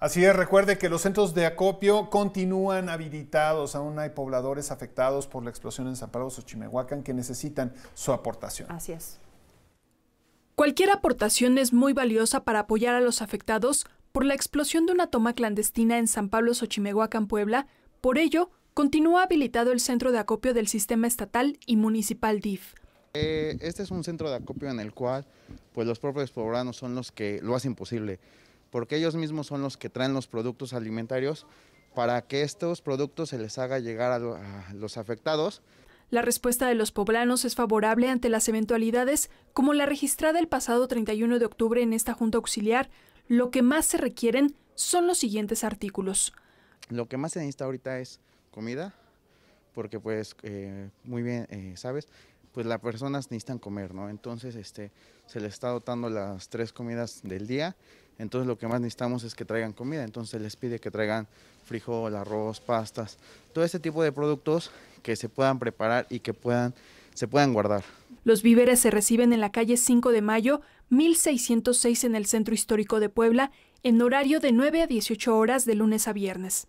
Así es, recuerde que los centros de acopio continúan habilitados. Aún hay pobladores afectados por la explosión en San Pablo Xochimehuacán que necesitan su aportación. Así es. Cualquier aportación es muy valiosa para apoyar a los afectados por la explosión de una toma clandestina en San Pablo Xochimehuacán, Puebla. Por ello, continúa habilitado el centro de acopio del sistema estatal y municipal DIF. Eh, este es un centro de acopio en el cual pues los propios poblanos son los que lo hacen posible porque ellos mismos son los que traen los productos alimentarios para que estos productos se les haga llegar a, los afectados. La respuesta de los poblanos es favorable ante las eventualidades como la registrada el pasado 31 de octubre en esta Junta Auxiliar. Lo que más se requieren son los siguientes artículos. Lo que más se necesita ahorita es comida, porque pues eh, muy bien, eh, ¿sabes? Pues las personas necesitan comer, ¿no? Entonces este, se les está dotando las tres comidas del día entonces lo que más necesitamos es que traigan comida. Entonces les pide que traigan frijol, arroz, pastas, todo ese tipo de productos que se puedan preparar y que puedan, se puedan guardar. Los víveres se reciben en la calle 5 de Mayo, 1606 en el Centro Histórico de Puebla, en horario de 9 a 18 horas de lunes a viernes.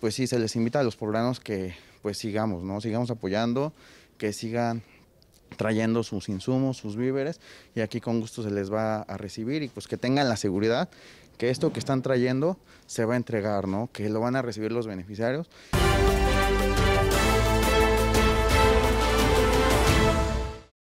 Pues sí, se les invita a los poblanos que pues sigamos, ¿no? Sigamos apoyando, que sigan trayendo sus insumos, sus víveres, y aquí con gusto se les va a recibir y pues que tengan la seguridad que esto que están trayendo se va a entregar, ¿no? Que lo van a recibir los beneficiarios.